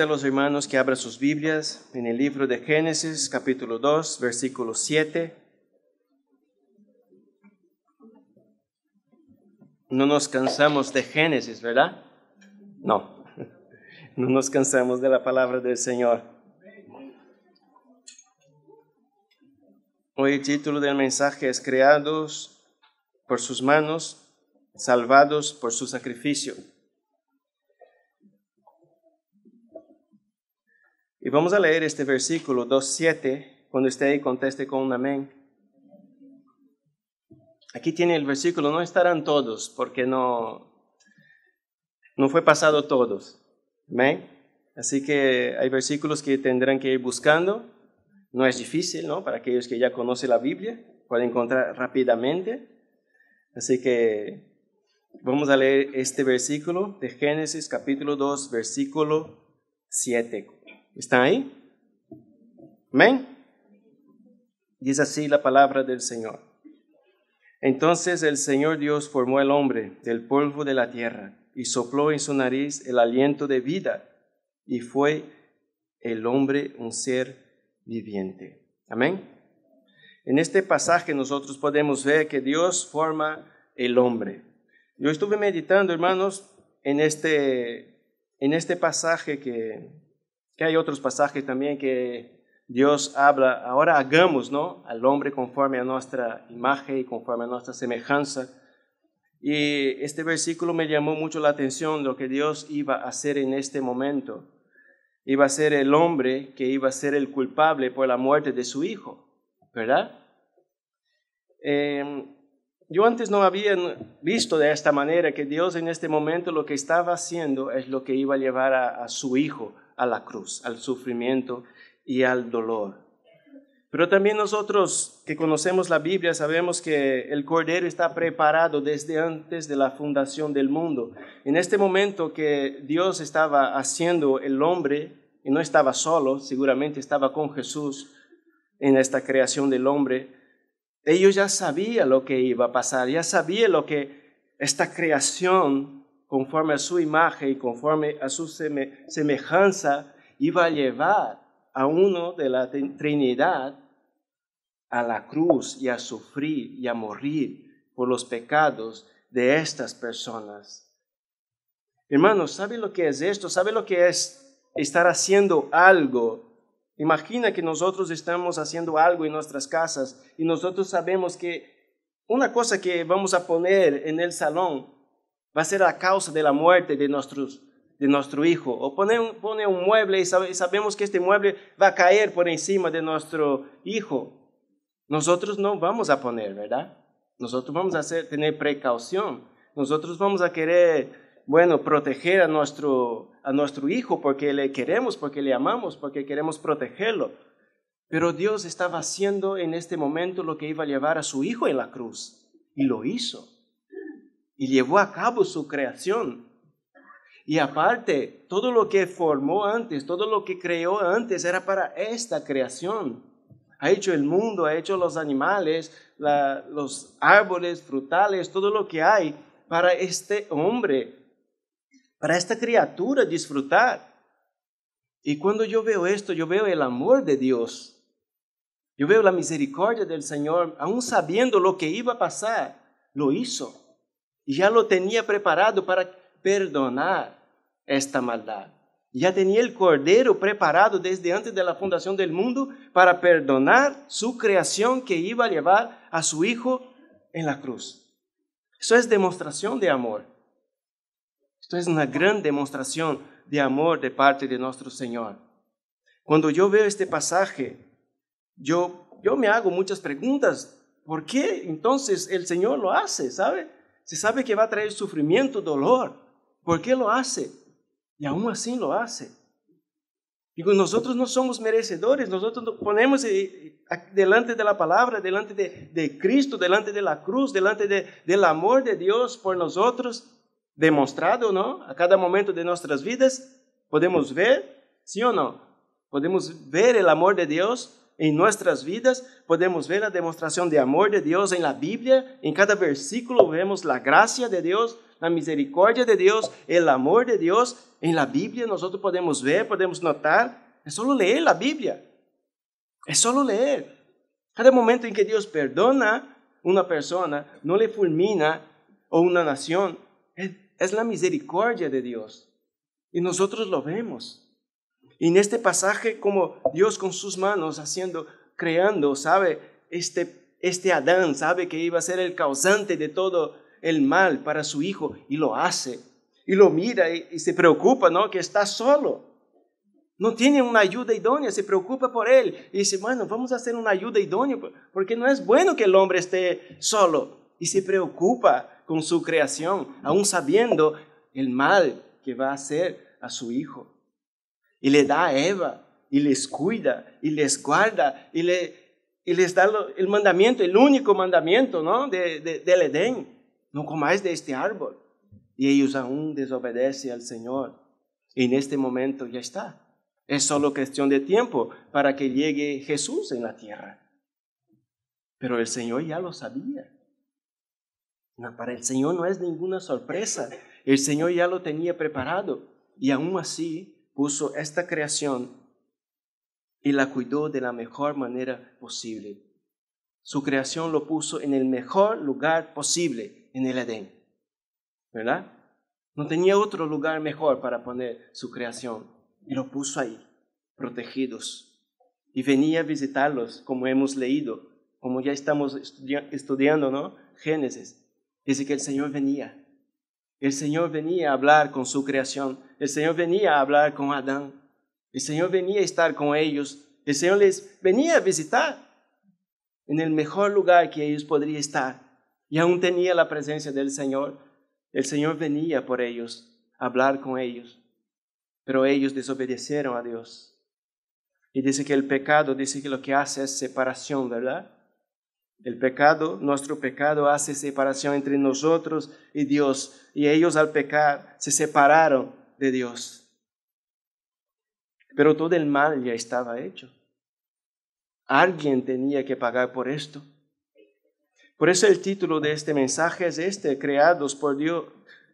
a los hermanos que abran sus Biblias en el libro de Génesis, capítulo 2, versículo 7. No nos cansamos de Génesis, ¿verdad? No, no nos cansamos de la palabra del Señor. Hoy el título del mensaje es Creados por sus manos, salvados por su sacrificio. Y vamos a leer este versículo 2.7 cuando esté ahí conteste con un amén. Aquí tiene el versículo, no estarán todos porque no, no fue pasado todos. Amén. Así que hay versículos que tendrán que ir buscando. No es difícil, ¿no? Para aquellos que ya conocen la Biblia, pueden encontrar rápidamente. Así que vamos a leer este versículo de Génesis capítulo 2, versículo 7. ¿Están ahí? ¿Amén? Dice así la palabra del Señor. Entonces el Señor Dios formó el hombre del polvo de la tierra y sopló en su nariz el aliento de vida y fue el hombre un ser viviente. Amén. En este pasaje nosotros podemos ver que Dios forma el hombre. Yo estuve meditando, hermanos, en este, en este pasaje que, que hay otros pasajes también que Dios habla, ahora hagamos ¿no? al hombre conforme a nuestra imagen y conforme a nuestra semejanza. Y este versículo me llamó mucho la atención lo que Dios iba a hacer en este momento. Iba a ser el hombre que iba a ser el culpable por la muerte de su hijo, ¿verdad? Em, yo antes no había visto de esta manera que Dios en este momento lo que estaba haciendo es lo que iba a llevar a su hijo a la cruz, al sufrimiento y al dolor. Pero también nosotros que conocemos la Biblia sabemos que el Cordero está preparado desde antes de la fundación del mundo. En este momento que Dios estaba haciendo el hombre, y no estaba solo, seguramente estaba con Jesús en esta creación del hombre, ellos ya sabían lo que iba a pasar, ya sabían lo que esta creación conforme a su imagen y conforme a su semejanza, iba a llevar a uno de la Trinidad a la cruz y a sufrir y a morir por los pecados de estas personas. Hermanos, ¿sabe lo que es esto? ¿Sabe lo que es estar haciendo algo Imagina que nosotros estamos haciendo algo en nuestras casas y nosotros sabemos que una cosa que vamos a poner en el salón va a ser la causa de la muerte de, de nuestro hijo. O pone un, pone un mueble y, sabemos que este mueble va a caer por encima de nuestro hijo. Nosotros no vamos a poner, ¿verdad? Nosotros vamos a tener precaución. Nosotros vamos a querer, bueno, proteger a nuestro, a nuestro hijo porque le queremos, porque le amamos, porque queremos protegerlo. Pero Dios estaba haciendo en este momento lo que iba a llevar a su hijo en la cruz y lo hizo y llevó a cabo su creación. Y aparte, todo lo que formó antes, todo lo que creó antes era para esta creación. Ha hecho el mundo, ha hecho los animales, los árboles, frutales, todo lo que hay para este hombre, para esta criatura disfrutar. Y cuando yo veo esto, yo veo el amor de Dios. Yo veo la misericordia del Señor, aún sabiendo lo que iba a pasar, lo hizo ya lo tenía preparado para perdonar esta maldad. Ya tenía el Cordero preparado desde antes de la fundación del mundo para perdonar su creación que iba a llevar a su Hijo en la cruz. Eso es demostración de amor. Esto es una gran demostración de amor de parte de nuestro Señor. Cuando yo veo este pasaje, yo, yo me hago muchas preguntas. ¿Por qué entonces el Señor lo hace? ¿Sabe? Se sabe que va a traer sufrimiento, dolor. ¿Por qué lo hace? Y aún así lo hace. Digo, nosotros no somos merecedores, nosotros nos ponemos eh, eh, delante de la palabra, delante de, Cristo, delante de la cruz, delante del amor de Dios por nosotros, demostrado, ¿no? A cada momento de nuestras vidas podemos ver, sí o no, podemos ver el amor de Dios en nuestras vidas, podemos ver la demostración de amor de Dios en la Biblia. En cada versículo vemos la gracia de Dios, la misericordia de Dios, el amor de Dios. En la Biblia nosotros podemos ver, podemos notar. Es solo leer la Biblia. Es solo leer. Cada momento en que Dios perdona una persona, no le fulmina o una nación. Es la misericordia de Dios. Y nosotros lo vemos. Y en este pasaje, como Dios con sus manos haciendo, creando, ¿sabe? Este, este Adán sabe que iba a ser el causante de todo el mal para su hijo y lo hace. Y lo mira y, y se preocupa, ¿no? Que está solo. No tiene una ayuda idónea, se preocupa por él. Y dice, bueno, vamos a hacer una ayuda idónea porque no es bueno que el hombre esté solo. Y se preocupa con su creación, aún sabiendo el mal que va a hacer a su hijo y le da a Eva y les cuida y les guarda y, le, y les da el mandamiento, el único mandamiento ¿no? De, de, del Edén. No comáis de este árbol. Y ellos aún desobedecen al Señor. en este momento ya está. Es solo cuestión de tiempo para que llegue Jesús en la tierra. Pero el Señor ya lo sabía. para el Señor no es ninguna sorpresa. El Señor ya lo tenía preparado. Y aún así puso esta creación y la cuidó de la mejor manera posible. Su creación lo puso en el mejor lugar posible, en el Edén. ¿Verdad? No tenía otro lugar mejor para poner su creación y lo puso ahí, protegidos. Y venía a visitarlos, como hemos leído, como ya estamos estudiando, ¿no? Génesis. Dice que el Señor venía. El Señor venía a hablar con su creación el Señor venía a hablar con Adán. El Señor venía a estar con ellos. El Señor les venía a visitar en el mejor lugar que ellos podrían estar. Y aún tenía la presencia del Señor. El Señor venía por ellos, a hablar con ellos. Pero ellos desobedecieron a Dios. Y dice que el pecado, dice que lo que hace es separación, ¿verdad? El pecado, nuestro pecado hace separación entre nosotros y Dios. Y ellos al pecar se separaron de Dios. Pero todo el mal ya estaba hecho. Alguien tenía que pagar por esto. Por eso el título de este mensaje es este, creados por Dios,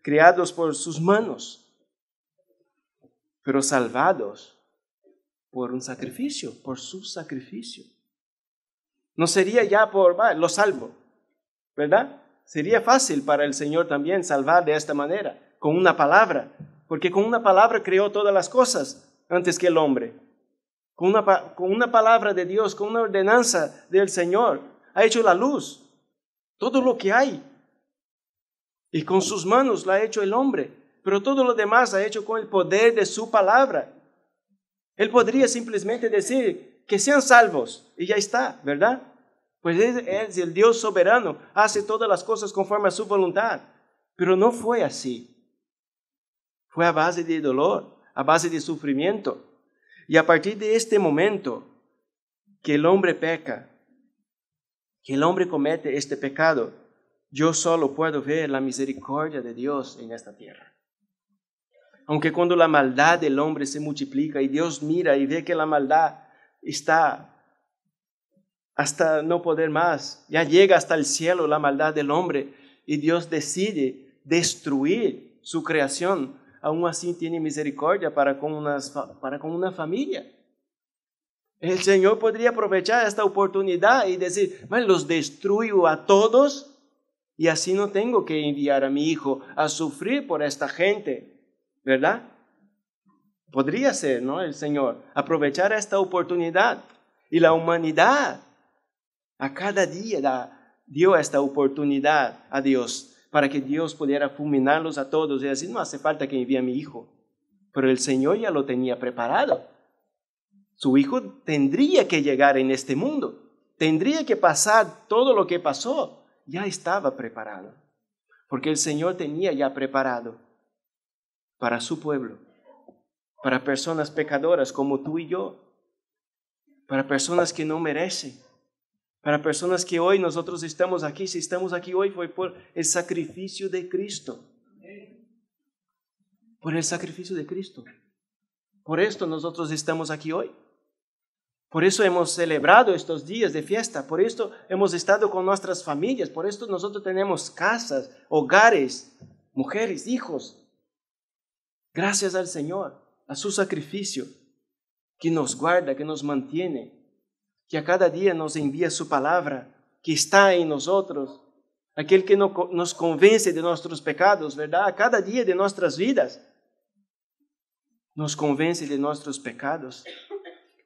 creados por sus manos, pero salvados por un sacrificio, por su sacrificio. No sería ya por, mal lo salvo, ¿verdad? Sería fácil para el Señor también salvar de esta manera, con una palabra, porque con una palabra creó todas las cosas antes que el hombre. Con una, palabra de Dios, con una ordenanza del Señor, ha hecho la luz, todo lo que hay. Y con sus manos la ha hecho el hombre, pero todo lo demás ha hecho con el poder de su palabra. Él podría simplemente decir que sean salvos y ya está, ¿verdad? Pues él es el Dios soberano, hace todas las cosas conforme a su voluntad. Pero no fue así. Fue a base de dolor, a base de sufrimiento. Y a partir de este momento que el hombre peca, que el hombre comete este pecado, yo solo puedo ver la misericordia de Dios en esta tierra. Aunque cuando la maldad del hombre se multiplica y Dios mira y ve que la maldad está hasta no poder más, ya llega hasta el cielo la maldad del hombre y Dios decide destruir su creación aún así tiene misericordia para con, para con una familia. El Señor podría aprovechar esta oportunidad y decir, los destruyo a todos y así no tengo que enviar a mi hijo a sufrir por esta gente, ¿verdad? Podría ser, ¿no? El Señor aprovechar esta oportunidad y la humanidad a cada día da, dio esta oportunidad a Dios para que Dios pudiera fulminarlos a todos y decir, no hace falta que envíe a mi hijo. Pero el Señor ya lo tenía preparado. Su hijo tendría que llegar en este mundo, tendría que pasar todo lo que pasó. Ya estaba preparado, porque el Señor tenía ya preparado para su pueblo, para personas pecadoras como tú y yo, para personas que no merecen para personas que hoy nosotros estamos aquí, si estamos aquí hoy fue por el sacrificio de Cristo. Por el sacrificio de Cristo. Por esto nosotros estamos aquí hoy. Por eso hemos celebrado estos días de fiesta, por esto hemos estado con nuestras familias, por esto nosotros tenemos casas, hogares, mujeres, hijos. Gracias al Señor, a su sacrificio, que nos guarda, que nos mantiene, que a cada día nos envía su palabra, que está en nosotros, aquel que nos convence de nuestros pecados, ¿verdad? A cada día de nuestras vidas nos convence de nuestros pecados.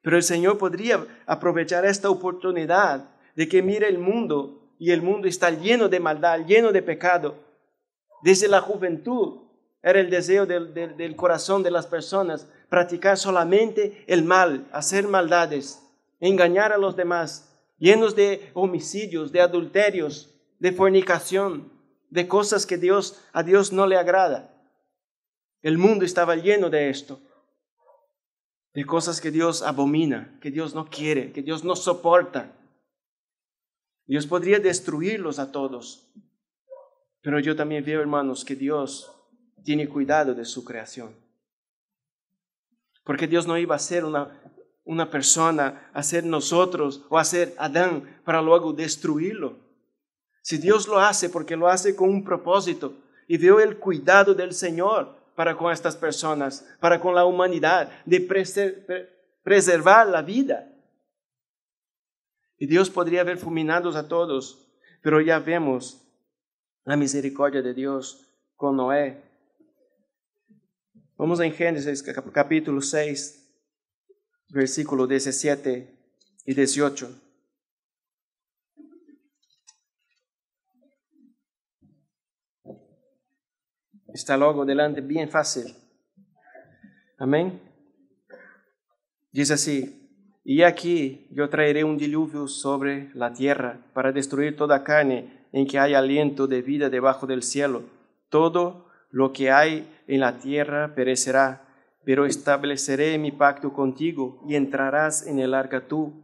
Pero el Señor podría aprovechar esta oportunidad de que mire el mundo y el mundo está lleno de maldad, lleno de pecado. Desde la juventud era el deseo del corazón de las personas practicar solamente el mal, hacer maldades engañar a los demás, llenos de homicidios, de adulterios, de fornicación, de cosas que Dios a Dios no le agrada. El mundo estaba lleno de esto, de cosas que Dios abomina, que Dios no quiere, que Dios no soporta. Dios podría destruirlos a todos, pero yo también veo, hermanos, que Dios tiene cuidado de su creación. Porque Dios no iba a ser una, una persona hacer nosotros o hacer Adán para luego destruirlo. Si Dios lo hace, porque lo hace con un propósito y veo el cuidado del Señor para con estas personas, para con la humanidad, de preservar la vida. Y Dios podría haber fulminado a todos, pero ya vemos la misericordia de Dios con Noé. Vamos en Génesis capítulo 6, versículo 17 y 18. Está luego delante bien fácil. Amén. Dice así, y aquí yo traeré un diluvio sobre la tierra para destruir toda carne en que hay aliento de vida debajo del cielo. Todo lo que hay en la tierra perecerá pero estableceré mi pacto contigo y entrarás en el arca tú,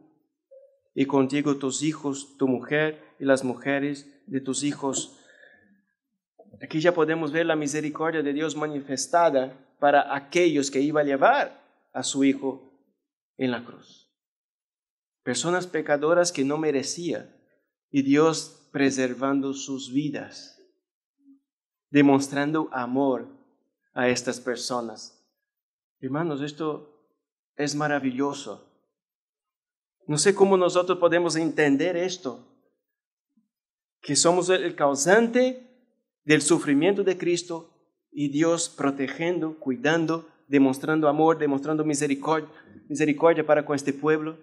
y contigo tus hijos, tu mujer y las mujeres de tus hijos. Aquí ya podemos ver la misericordia de Dios manifestada para aquellos que iba a llevar a su hijo en la cruz. Personas pecadoras que no merecía y Dios preservando sus vidas, demostrando amor a estas personas Hermanos, esto es maravilloso. No sé cómo nosotros podemos entender esto, que somos el causante del sufrimiento de Cristo y Dios protegiendo, cuidando, demostrando amor, demostrando misericordia, misericordia para con este pueblo.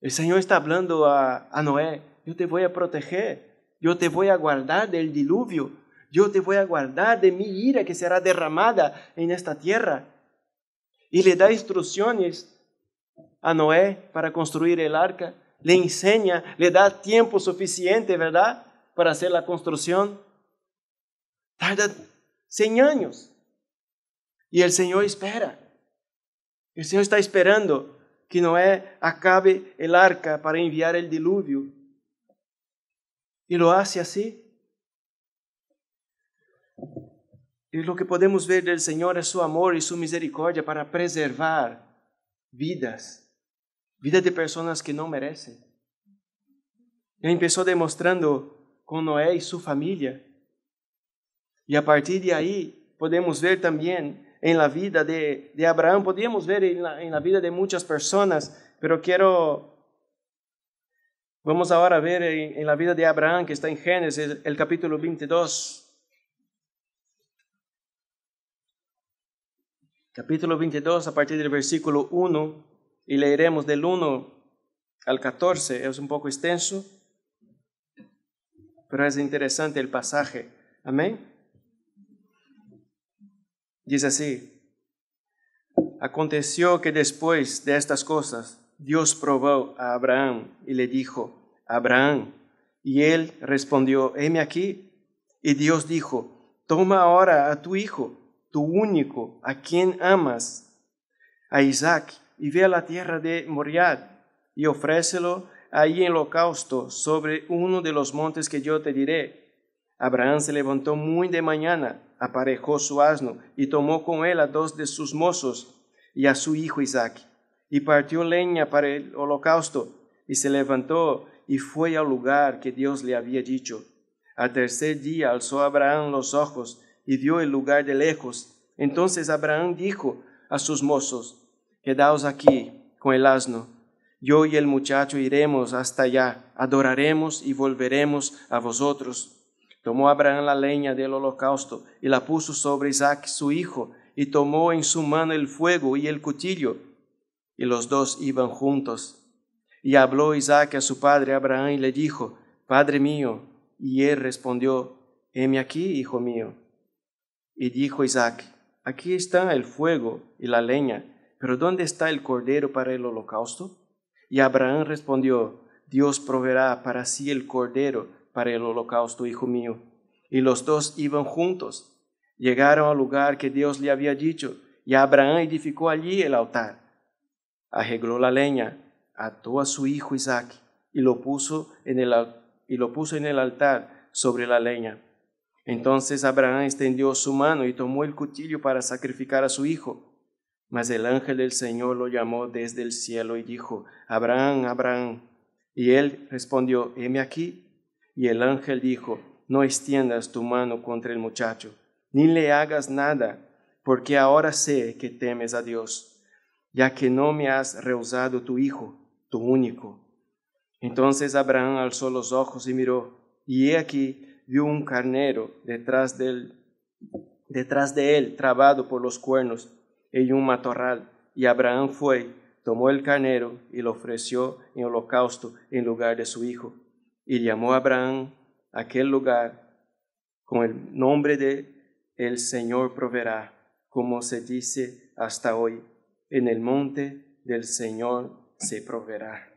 El Señor está hablando a, a Noé, yo te voy a proteger, yo te voy a guardar del diluvio, yo te voy a guardar de mi ira que será derramada en esta tierra y le da instrucciones a Noé para construir el arca, le enseña, le da tiempo suficiente, ¿verdad?, para hacer la construcción. Tarda 100 años. Y el Señor espera. El Señor está esperando que Noé acabe el arca para enviar el diluvio. Y lo hace así. Y lo que podemos ver del Señor es su amor y su misericordia para preservar vidas, vidas de personas que no merecen. Él empezó demostrando con Noé y su familia. Y a partir de ahí, podemos ver también en la vida de, Abraham, podemos ver en la vida de muchas personas, pero quiero, Vamos ahora a ver en la vida de Abraham que está en Génesis, el capítulo 22. capítulo 22, a partir del versículo 1, y leeremos del 1 al 14, es un poco extenso, pero es interesante el pasaje. Amén. Dice así, aconteció que después de estas cosas, Dios probó a Abraham y le dijo, Abraham, y él respondió, heme aquí. Y Dios dijo, toma ahora a tu hijo tu único, a quien amas, a Isaac, y ve a la tierra de Moriad, y ofrécelo ahí en holocausto sobre uno de los montes que yo te diré. Abraham se levantó muy de mañana, aparejó su asno, y tomó con él a dos de sus mozos, y a su hijo Isaac, y partió leña para el holocausto, y se levantó y fue al lugar que Dios le había dicho. Al tercer día alzó Abraham los ojos y dio el lugar de lejos. Entonces Abraham dijo a sus mozos, Quedaos aquí con el asno, yo y el muchacho iremos hasta allá, adoraremos y volveremos a vosotros. Tomó Abraham la leña del holocausto y la puso sobre Isaac su hijo, y tomó en su mano el fuego y el cuchillo, y los dos iban juntos. Y habló Isaac a su padre Abraham y le dijo, Padre mío, y él respondió, heme aquí, hijo mío. Y dijo Isaac, aquí está el fuego y la leña, pero ¿dónde está el cordero para el holocausto? Y Abraham respondió, Dios proveerá para sí el cordero para el holocausto, hijo mío. Y los dos iban juntos. Llegaron al lugar que Dios le había dicho, y Abraham edificó allí el altar. Arregló la leña, ató a su hijo Isaac, y lo puso en el, y lo puso en el altar sobre la leña. Entonces Abraham extendió su mano y tomó el cuchillo para sacrificar a su hijo. Mas el ángel del Señor lo llamó desde el cielo y dijo, Abraham, Abraham. Y él respondió, heme aquí. Y el ángel dijo, no extiendas tu mano contra el muchacho, ni le hagas nada, porque ahora sé que temes a Dios, ya que no me has rehusado tu hijo, tu único. Entonces Abraham alzó los ojos y miró, y he aquí vio un carnero detrás de él, detrás de él trabado por los cuernos en un matorral. Y Abraham fue, tomó el carnero y lo ofreció en holocausto en lugar de su hijo. Y llamó a Abraham aquel lugar con el nombre de El Señor proveerá, como se dice hasta hoy, en el monte del Señor se proveerá.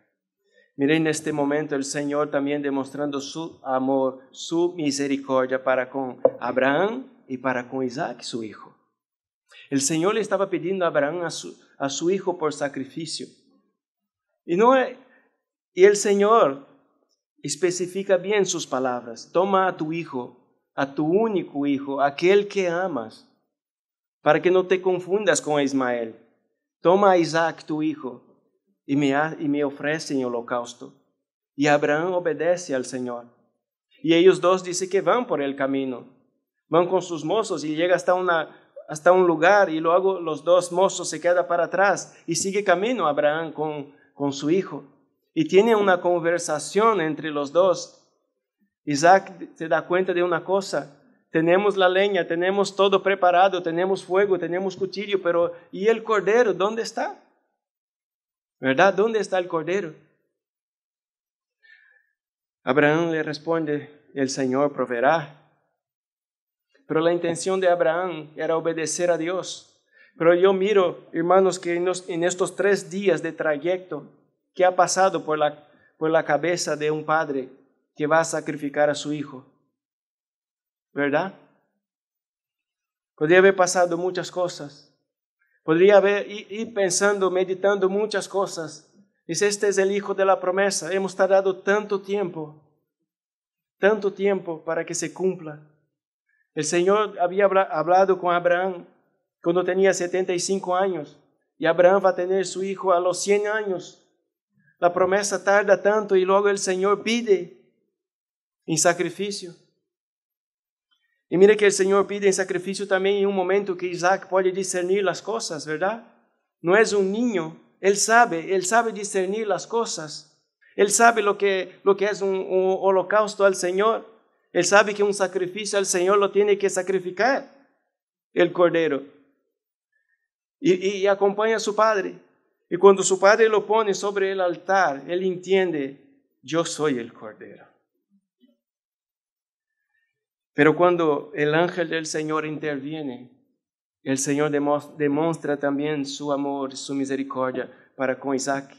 Mire en este momento el Señor también demostrando su amor, su misericordia para con Abraham y para con Isaac, su hijo. El Señor le estaba pidiendo a Abraham a su, a su hijo por sacrificio. Y, no, y el Señor especifica bien sus palabras. Toma a tu hijo, a tu único hijo, aquel que amas, para que no te confundas con Ismael. Toma a Isaac, tu hijo, y me, y me ofrecen holocausto. Y Abraham obedece al Señor. Y ellos dos dicen que van por el camino. Van con sus mozos y llega hasta, una, hasta un lugar y luego los dos mozos se quedan para atrás y sigue camino Abraham con, con su hijo. Y tiene una conversación entre los dos. Isaac se da cuenta de una cosa. Tenemos la leña, tenemos todo preparado, tenemos fuego, tenemos cuchillo, pero ¿y el cordero dónde está? ¿Verdad? ¿Dónde está el cordero? Abraham le responde, el Señor proveerá. Pero la intención de Abraham era obedecer a Dios. Pero yo miro, hermanos, que en estos tres días de trayecto ¿qué ha pasado por la, por la cabeza de un padre que va a sacrificar a su hijo. ¿Verdad? Podría haber pasado muchas cosas. Podría haber, ir pensando, meditando muchas cosas. Dice, este es el hijo de la promesa. Hemos tardado tanto tiempo, tanto tiempo para que se cumpla. El Señor había hablado con Abraham cuando tenía 75 años y Abraham va a tener su hijo a los 100 años. La promesa tarda tanto y luego el Señor pide en sacrificio. Y mira que el Señor pide en sacrificio también en un momento que Isaac puede discernir las cosas, ¿verdad? No es un niño, él sabe, él sabe discernir las cosas. Él sabe lo que, lo que es un, holocausto al Señor. Él sabe que un sacrificio al Señor lo tiene que sacrificar el cordero. y, acompaña a su padre. Y cuando su padre lo pone sobre el altar, él entiende, yo soy el cordero. Pero cuando el ángel del Señor interviene, el Señor demuestra también su amor, su misericordia para con Isaac.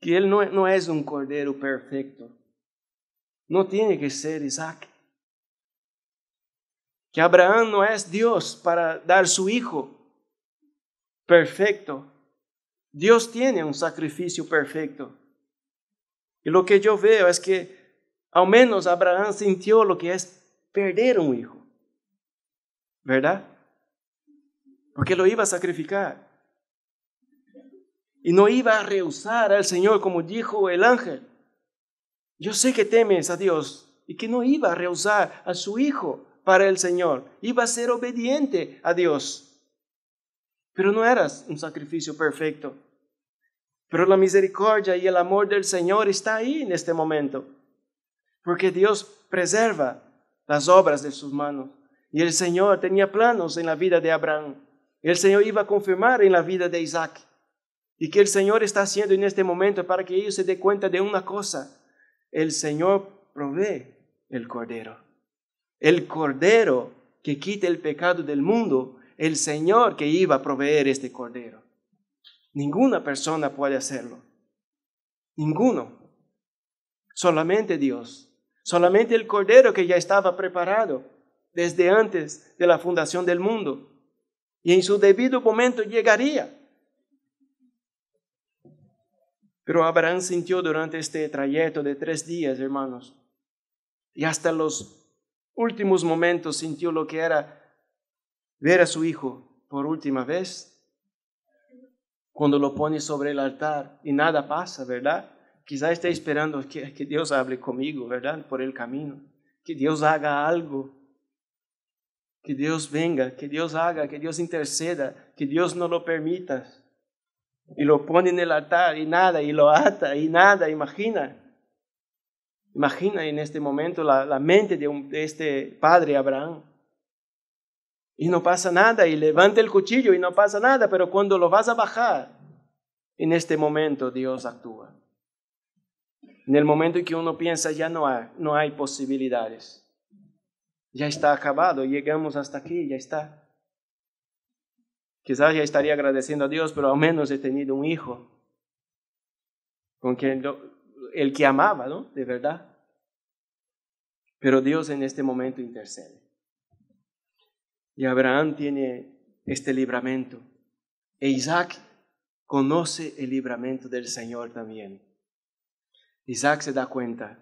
Que él no, no es un cordero perfecto. No tiene que ser Isaac. Que Abraham no es Dios para dar su hijo perfecto. Dios tiene un sacrificio perfecto. Y lo que yo veo es que al menos Abraham sintió lo que es perder un hijo, ¿verdad? Porque lo iba a sacrificar. Y no iba a rehusar al Señor como dijo el ángel. Yo sé que temes a Dios y que no iba a rehusar a su hijo para el Señor. Iba a ser obediente a Dios. Pero no eras un sacrificio perfecto. Pero la misericordia y el amor del Señor está ahí en este momento porque Dios preserva las obras de sus manos. Y el Señor tenía planos en la vida de Abraham. El Señor iba a confirmar en la vida de Isaac. Y que el Señor está haciendo en este momento para que ellos se den cuenta de una cosa. El Señor provee el Cordero. El Cordero que quita el pecado del mundo, el Señor que iba a proveer este Cordero. Ninguna persona puede hacerlo. Ninguno. Solamente Dios solamente el Cordero que ya estaba preparado desde antes de la fundación del mundo y en su debido momento llegaría. Pero Abraham sintió durante este trayecto de tres días, hermanos, y hasta los últimos momentos sintió lo que era ver a su hijo por última vez, cuando lo pone sobre el altar y nada pasa, ¿verdad? Quizá esté esperando que, Dios hable conmigo, ¿verdad? Por el camino. Que Dios haga algo. Que Dios venga, que Dios haga, que Dios interceda, que Dios no lo permita. Y lo pone en el altar y nada, y lo ata y nada, imagina. Imagina en este momento la, mente de, de, este padre Abraham. Y no pasa nada, y levanta el cuchillo y no pasa nada, pero cuando lo vas a bajar, en este momento Dios actúa. En el momento en que uno piensa ya no hay, no hay posibilidades, ya está acabado, llegamos hasta aquí, ya está. Quizás ya estaría agradeciendo a Dios, pero al menos he tenido un hijo con quien el que amaba, ¿no? De verdad. Pero Dios en este momento intercede. Y Abraham tiene este libramento. E Isaac conoce el libramento del Señor también. Isaac se da cuenta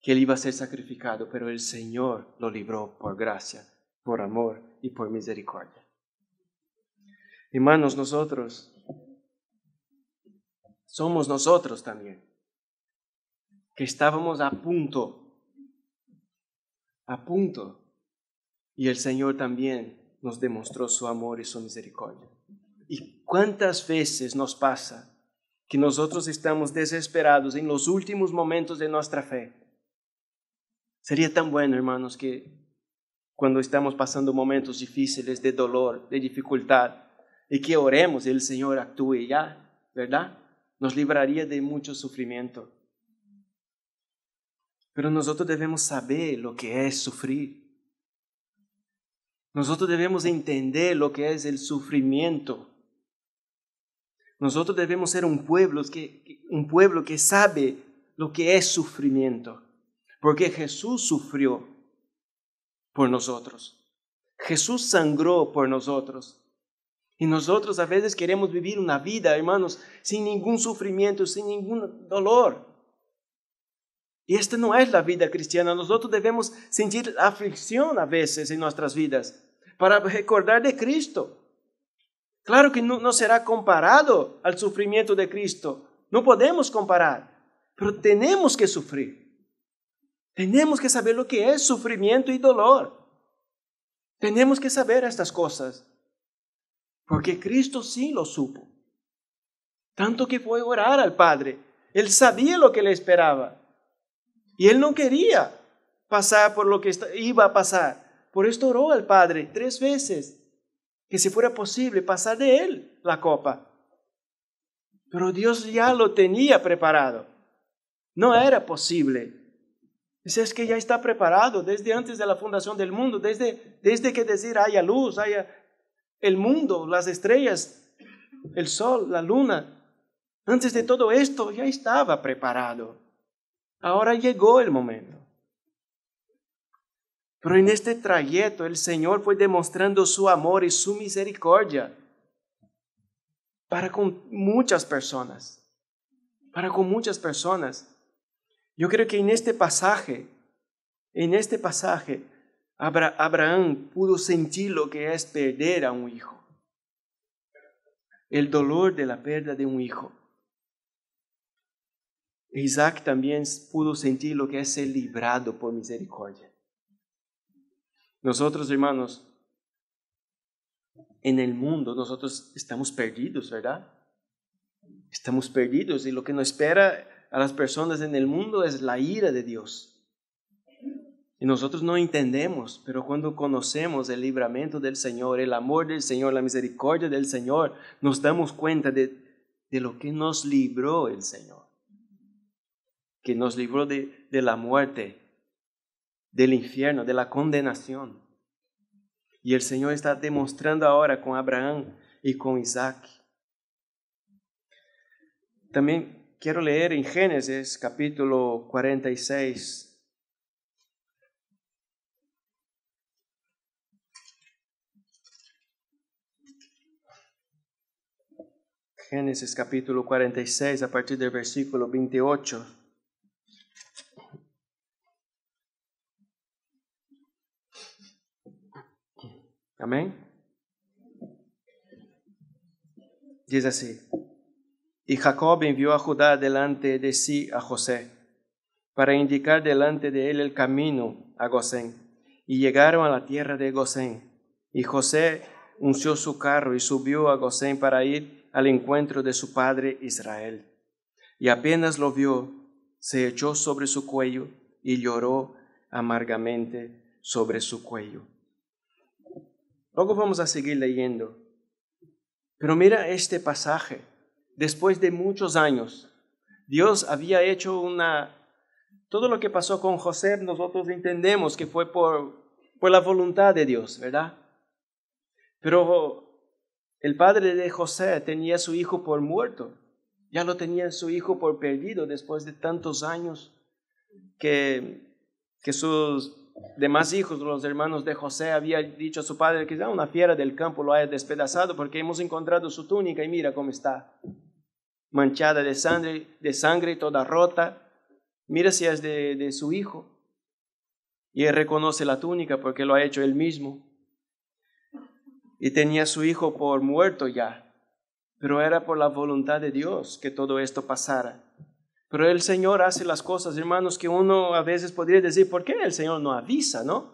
que él iba a ser sacrificado, pero el Señor lo libró por gracia, por amor y por misericordia. Hermanos, nosotros somos nosotros también, que estábamos a punto, a punto, y el Señor también nos demostró su amor y su misericordia. ¿Y cuántas veces nos pasa que nosotros estamos desesperados en los últimos momentos de nuestra fe. Sería tan bueno, hermanos, que cuando estamos pasando momentos difíciles de dolor, de dificultad, y que oremos el Señor actúe ya, ¿verdad? Nos libraría de mucho sufrimiento. Pero nosotros debemos saber lo que es sufrir. Nosotros debemos entender lo que es el sufrimiento nosotros debemos ser un pueblo que, un pueblo que sabe lo que es sufrimiento, porque Jesús sufrió por nosotros. Jesús sangró por nosotros. Y nosotros a veces queremos vivir una vida, hermanos, sin ningún sufrimiento, sin ningún dolor. Y esta no es la vida cristiana. Nosotros debemos sentir aflicción a veces en nuestras vidas para recordar de Cristo. Claro que no, será comparado al sufrimiento de Cristo. No podemos comparar, pero tenemos que sufrir. Tenemos que saber lo que es sufrimiento y dolor. Tenemos que saber estas cosas, porque Cristo sí lo supo. Tanto que fue a orar al Padre. Él sabía lo que le esperaba. Y él no quería pasar por lo que iba a pasar. Por esto oró al Padre tres veces que si fuera posible pasar de él la copa. Pero Dios ya lo tenía preparado. No era posible. es que ya está preparado desde antes de la fundación del mundo, desde, desde que decir haya luz, haya el mundo, las estrellas, el sol, la luna. Antes de todo esto ya estaba preparado. Ahora llegó el momento. Pero en este trayecto el Señor fue demostrando su amor y su misericordia para con muchas personas, para con muchas personas. Yo creo que en este pasaje, en este pasaje, Abraham pudo sentir lo que es perder a un hijo, el dolor de la pérdida de un hijo. Isaac también pudo sentir lo que es ser librado por misericordia. Nosotros, hermanos, en el mundo, nosotros estamos perdidos, ¿verdad? Estamos perdidos y lo que nos espera a las personas en el mundo es la ira de Dios. Y nosotros no entendemos, pero cuando conocemos el libramiento del Señor, el amor del Señor, la misericordia del Señor, nos damos cuenta de, de lo que nos libró el Señor, que nos libró de, de la muerte, del infierno, de la condenación. Y el Señor está demostrando ahora con Abraham y con Isaac. También quiero leer en Génesis capítulo 46. Génesis capítulo 46 a partir del versículo 28. Amén. Dice así. Y Jacob envió a Judá delante de sí a José, para indicar delante de él el camino a Gosén. Y llegaron a la tierra de Gosén. Y José unció su carro y subió a Gosén para ir al encuentro de su padre Israel. Y apenas lo vio, se echó sobre su cuello y lloró amargamente sobre su cuello. Luego vamos a seguir leyendo. Pero mira este pasaje. Después de muchos años, Dios había hecho una... Todo lo que pasó con José, nosotros entendemos que fue por, por la voluntad de Dios, ¿verdad? Pero el padre de José tenía a su hijo por muerto. Ya lo tenía su hijo por perdido después de tantos años que, que sus de más hijos, los hermanos de José, había dicho a su padre, que ya una fiera del campo lo haya despedazado porque hemos encontrado su túnica y mira cómo está, manchada de sangre, de sangre toda rota, mira si es de, su hijo. Y él reconoce la túnica porque lo ha hecho él mismo. Y tenía a su hijo por muerto ya, pero era por la voluntad de Dios que todo esto pasara. Pero el Señor hace las cosas, hermanos, que uno a veces podría decir, ¿por qué el Señor no avisa, no?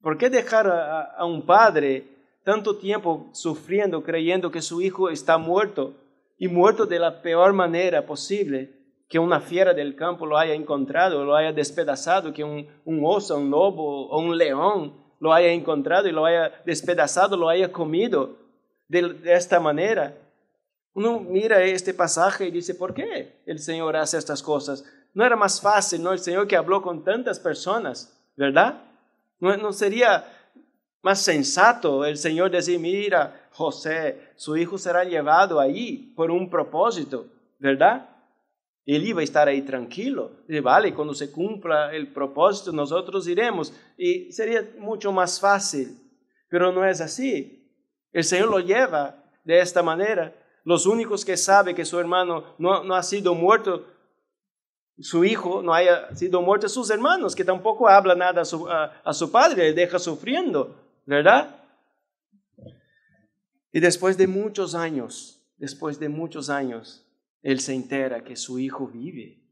¿Por qué dejar a, un padre tanto tiempo sufriendo, creyendo que su hijo está muerto y muerto de la peor manera posible? que una fiera del campo lo haya encontrado, lo haya despedazado, que un, un, oso, un lobo o un león lo haya encontrado y lo haya despedazado, lo haya comido de esta manera. Uno mira este pasaje y dice, ¿por qué el Señor hace estas cosas? No era más fácil, ¿no? El Señor que habló con tantas personas, ¿verdad? ¿No, sería más sensato el Señor decir, mira, José, su hijo será llevado ahí por un propósito, ¿verdad? Él iba a estar ahí tranquilo. Dice, vale, cuando se cumpla el propósito, nosotros iremos. Y sería mucho más fácil. Pero no es así. El Señor lo lleva de esta manera los únicos que saben que su hermano no, ha sido muerto, su hijo no haya sido muerto, sus hermanos, que tampoco habla nada a su, su padre, le deja sufriendo, ¿verdad? Y después de muchos años, después de muchos años, él se entera que su hijo vive.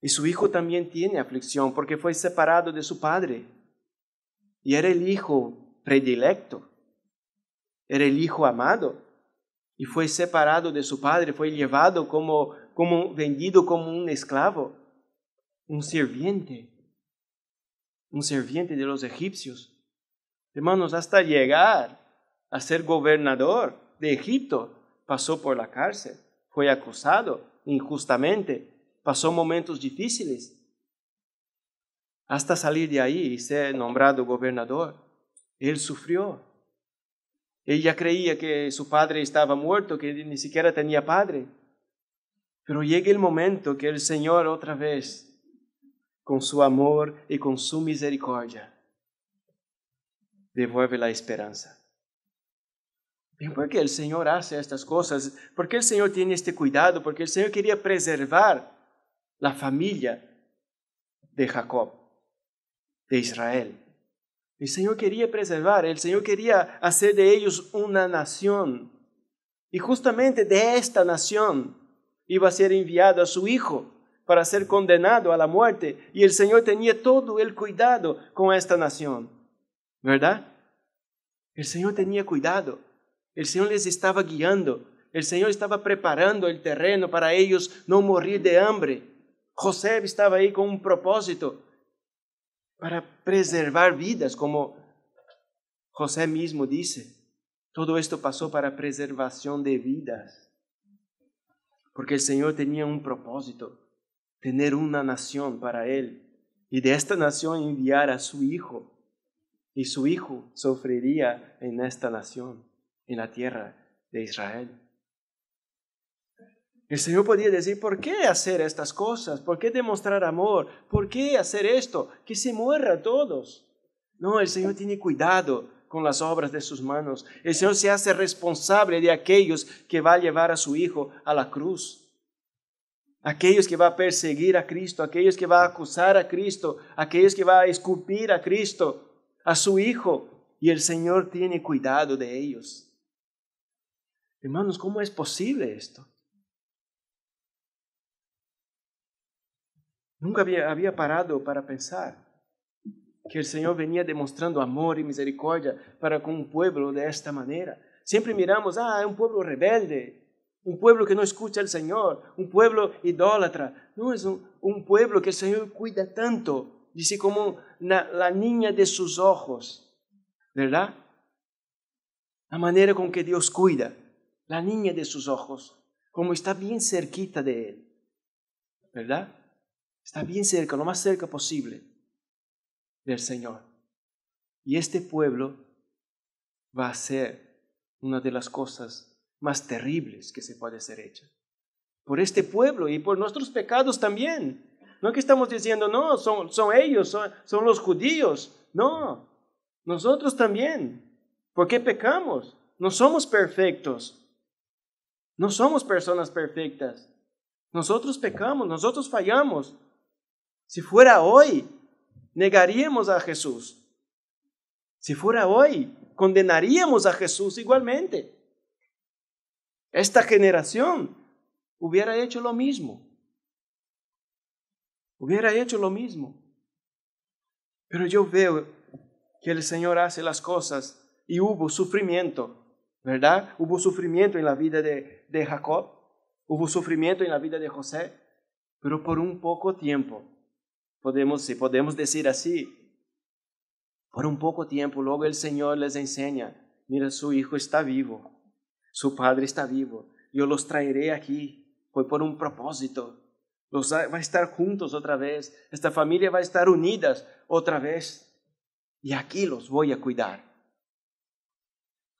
Y su hijo también tiene aflicción porque fue separado de su padre. Y era el hijo predilecto, era el hijo amado y fue separado de su padre, fue llevado como, como vendido como un esclavo, un sirviente, un sirviente de los egipcios. Hermanos, hasta llegar a ser gobernador de Egipto, pasó por la cárcel, fue acusado injustamente, pasó momentos difíciles, hasta salir de ahí y ser nombrado gobernador. Él sufrió ella creía que su padre estaba muerto, que ni siquiera tenía padre. Pero llega el momento que el Señor otra vez, con su amor y con su misericordia, devuelve la esperanza. por qué el Señor hace estas cosas? ¿Por qué el Señor tiene este cuidado? Porque el Señor quería preservar la familia de Jacob, de Israel. El Señor quería preservar, el Señor quería hacer de ellos una nación. Y justamente de esta nación iba a ser enviado a su hijo para ser condenado a la muerte. Y el Señor tenía todo el cuidado con esta nación. ¿Verdad? El Señor tenía cuidado. El Señor les estaba guiando. El Señor estaba preparando el terreno para ellos no morir de hambre. José estaba ahí con un propósito para preservar vidas, como José mismo dice. Todo esto pasó para preservación de vidas, porque el Señor tenía un propósito, tener una nación para Él, y de esta nación enviar a su Hijo, y su Hijo sufriría en esta nación, en la tierra de Israel. El Señor podía decir, ¿por qué hacer estas cosas? ¿Por qué demostrar amor? ¿Por qué hacer esto? Que se muera todos. No, el Señor tiene cuidado con las obras de sus manos. El Señor se hace responsable de aquellos que va a llevar a su Hijo a la cruz. Aquellos que va a perseguir a Cristo, aquellos que va a acusar a Cristo, aquellos que va a esculpir a Cristo, a su Hijo. Y el Señor tiene cuidado de ellos. Hermanos, ¿cómo es posible esto? Nunca había, había parado para pensar que el Señor venía demostrando amor y misericordia para con un pueblo de esta manera. Siempre miramos, ah, es un pueblo rebelde, un pueblo que no escucha al Señor, un pueblo idólatra. No es un, pueblo que el Señor cuida tanto, dice como la niña de sus ojos, ¿verdad? La manera con que Dios cuida, la niña de sus ojos, como está bien cerquita de Él, ¿verdad? Está bien cerca, lo más cerca posible del Señor. Y este pueblo va a ser una de las cosas más terribles que se puede ser hecha. Por este pueblo y por nuestros pecados también. No que estamos diciendo, no, son, ellos, son, son los judíos. No, nosotros también. ¿Por qué pecamos? No somos perfectos. No somos personas perfectas. Nosotros pecamos, nosotros fallamos. Si fuera hoy, negaríamos a Jesús. Si fuera hoy, condenaríamos a Jesús igualmente. Esta generación hubiera hecho lo mismo. Hubiera hecho lo mismo. Pero yo veo que el Señor hace las cosas y hubo sufrimiento, ¿verdad? Hubo sufrimiento en la vida de, de Jacob, hubo sufrimiento en la vida de José, pero por un poco tiempo Podemos, si podemos decir así, por un poco tiempo, luego el Señor les enseña, mira, su hijo está vivo, su padre está vivo, yo los traeré aquí, fue por un propósito, los va a estar juntos otra vez, esta familia va a estar unidas otra vez, y aquí los voy a cuidar,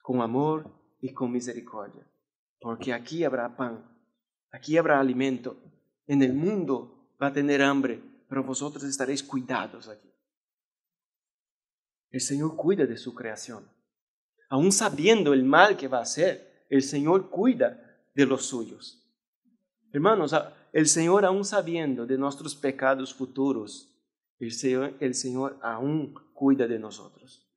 con amor y con misericordia, porque aquí habrá pan, aquí habrá alimento, en el mundo va a tener hambre, pero vosotros estaréis cuidados aquí. El Señor cuida de su creación. Aún sabiendo el mal que va a hacer, el Señor cuida de los suyos. Hermanos, el Señor aún sabiendo de nuestros pecados futuros, el Señor, aún cuida de nosotros.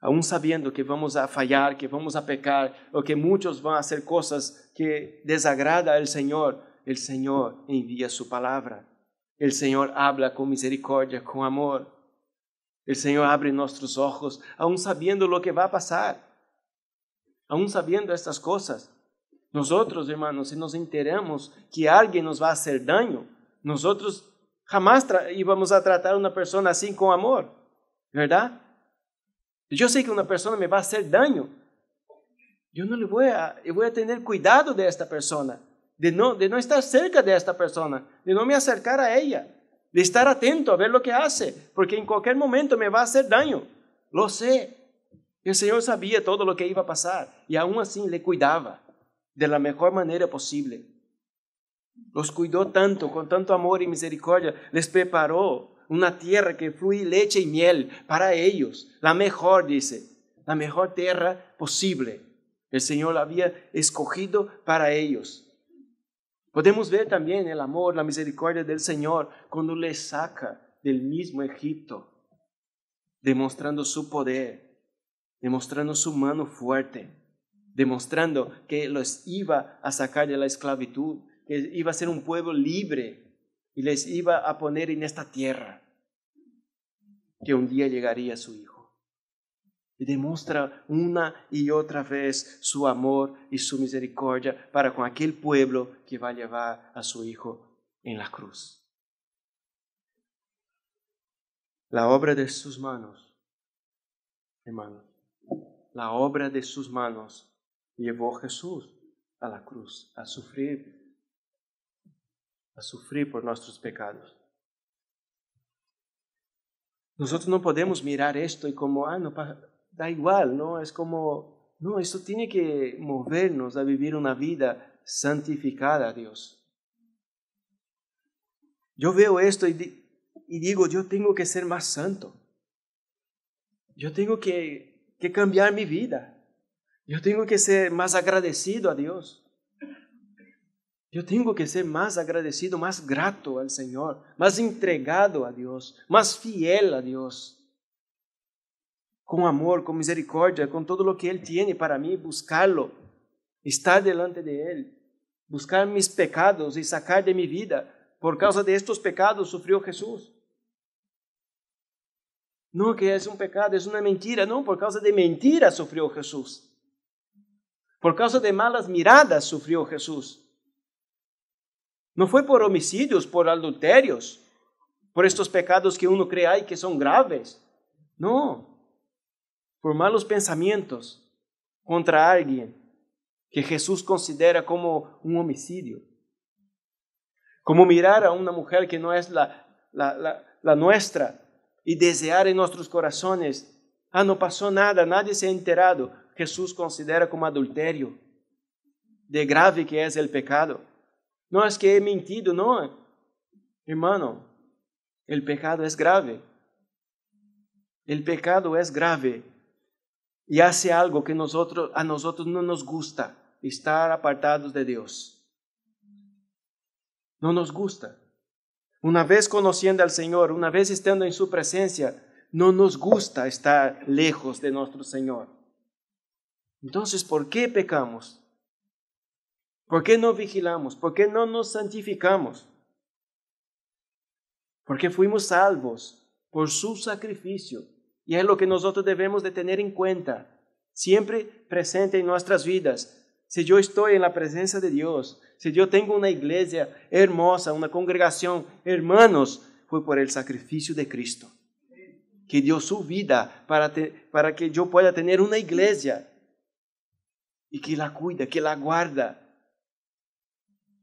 Aún sabiendo que vamos a fallar, que vamos a pecar, o que muchos van a hacer cosas que desagrada al Señor, el Señor envía su palabra. El Señor habla con misericordia, con amor. El Señor abre nuestros ojos, aún sabiendo lo que va a pasar. Aún sabiendo estas cosas, nosotros, hermanos, si nos enteramos que alguien nos va a hacer daño, nosotros jamás íbamos a tratar a una persona así con amor, ¿verdad? Yo sé que una persona me va a hacer daño. Yo no le voy a, yo voy a tener cuidado de esta persona. de no, de no estar cerca de esta persona, de no me acercar a ella, de estar atento a ver lo que hace, porque en cualquier momento me va a hacer daño. Lo sé. El Señor sabía todo lo que iba a pasar y aún así le cuidaba de la mejor manera posible. Los cuidó tanto, con tanto amor y misericordia, les preparó una tierra que fluye leche y miel para ellos, la mejor, dice, la mejor tierra posible. El Señor la había escogido para ellos. Podemos ver también el amor, la misericordia del Señor cuando le saca del mismo Egipto, demostrando su poder, demostrando su mano fuerte, demostrando que los iba a sacar de la esclavitud, que iba a ser un pueblo libre y les iba a poner en esta tierra que un día llegaría su hijo y demuestra una y otra vez su amor y su misericordia para con aquel pueblo que va a llevar a su Hijo en la cruz. La obra de sus manos, hermanos, la obra de sus manos llevó Jesús a la cruz, a sufrir, a sufrir por nuestros pecados. Nosotros no podemos mirar esto y como, ah, no pasa da igual, ¿no? Es como, no, esto tiene que movernos a vivir una vida santificada a Dios. Yo veo esto y, digo, yo tengo que ser más santo. Yo tengo que cambiar mi vida. Yo tengo que ser más agradecido a Dios. Yo tengo que ser más agradecido, más grato al Señor, más entregado a Dios, más fiel a Dios con amor, con misericordia, con todo lo que Él tiene para mí, buscarlo, estar delante de Él, buscar mis pecados y sacar de mi vida. Por causa de estos pecados sufrió Jesús. No, que es un pecado, es una mentira. No, por causa de mentiras sufrió Jesús. Por causa de malas miradas sufrió Jesús. No fue por homicidios, por adulterios, por estos pecados que uno cree hay que son graves. No, por malos pensamientos contra alguien que Jesús considera como un homicidio. Como mirar a una mujer que no es la, nuestra y desear en nuestros corazones, ah, no pasó nada, nadie se ha enterado, Jesús considera como adulterio. De grave que es el pecado. No es que he mentido, no. Hermano, el pecado es grave. El pecado es grave y hace algo que nosotros, a nosotros no nos gusta, estar apartados de Dios. No nos gusta. Una vez conociendo al Señor, una vez estando en su presencia, no nos gusta estar lejos de nuestro Señor. Entonces, ¿por qué pecamos? ¿Por qué no vigilamos? ¿Por qué no nos santificamos? Porque fuimos salvos por su sacrificio y es lo que nosotros debemos de tener en cuenta, siempre presente en nuestras vidas. Si yo estoy en la presencia de Dios, si yo tengo una iglesia hermosa, una congregación, hermanos, fue por el sacrificio de Cristo, que dio su vida para, para que yo pueda tener una iglesia y que la cuida, que la guarda.